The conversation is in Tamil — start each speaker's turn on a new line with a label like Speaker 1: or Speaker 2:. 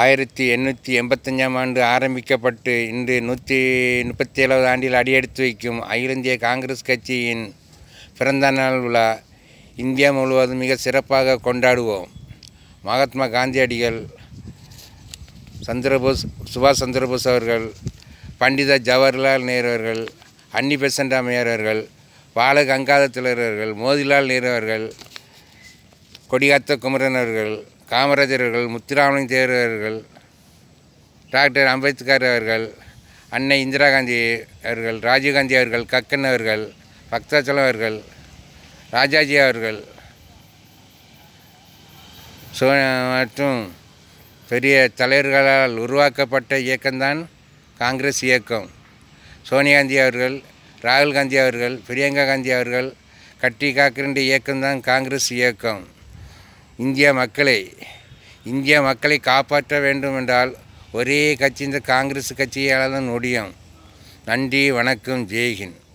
Speaker 1: ஆயிரத்தி எண்ணூற்றி எண்பத்தஞ்சாம் ஆண்டு ஆரம்பிக்கப்பட்டு இன்று நூற்றி முப்பத்தி ஏழாவது ஆண்டில் அடியெடுத்து வைக்கும் அகில இந்திய காங்கிரஸ் கட்சியின் பிறந்த நாள் விழா இந்தியா முழுவதும் மிக சிறப்பாக கொண்டாடுவோம் மகாத்மா காந்தியடிகள் சந்திரபோஸ் சுபாஷ் சந்திரபோஸ் அவர்கள் பண்டித ஜவஹர்லால் நேரு அவர்கள் அன்னி பெசன்ட் அம்மையார் அவர்கள் பால கங்காத திலர் அவர்கள் மோதிலால் நேரு அவர்கள் கொடிகாத்த குமரன் அவர்கள் காமராஜர் அவர்கள் முத்துராமலிங்க தேவர் அவர்கள் டாக்டர் அம்பேத்கர் அவர்கள் அன்னை இந்திரா காந்தி அவர்கள் ராஜீவ்காந்தி அவர்கள் கக்கன் அவர்கள் பக்தாச்சலம் அவர்கள் ராஜாஜி அவர்கள் சோ மற்றும் பெரிய தலைவர்களால் உருவாக்கப்பட்ட இயக்கம்தான் காங்கிரஸ் இயக்கம் சோனியா காந்தி அவர்கள் ராகுல் காந்தி அவர்கள் பிரியங்கா காந்தி அவர்கள் கட்டி காக்கிரண்டு இயக்கம்தான் காங்கிரஸ் இயக்கம் இந்திய மக்களை இந்திய மக்களை காப்பாற்ற வேண்டும் என்றால் ஒரே கட்சி இந்த காங்கிரஸ் கட்சியால் தான் முடியும் நன்றி வணக்கம் ஜெய்ஹிந்த்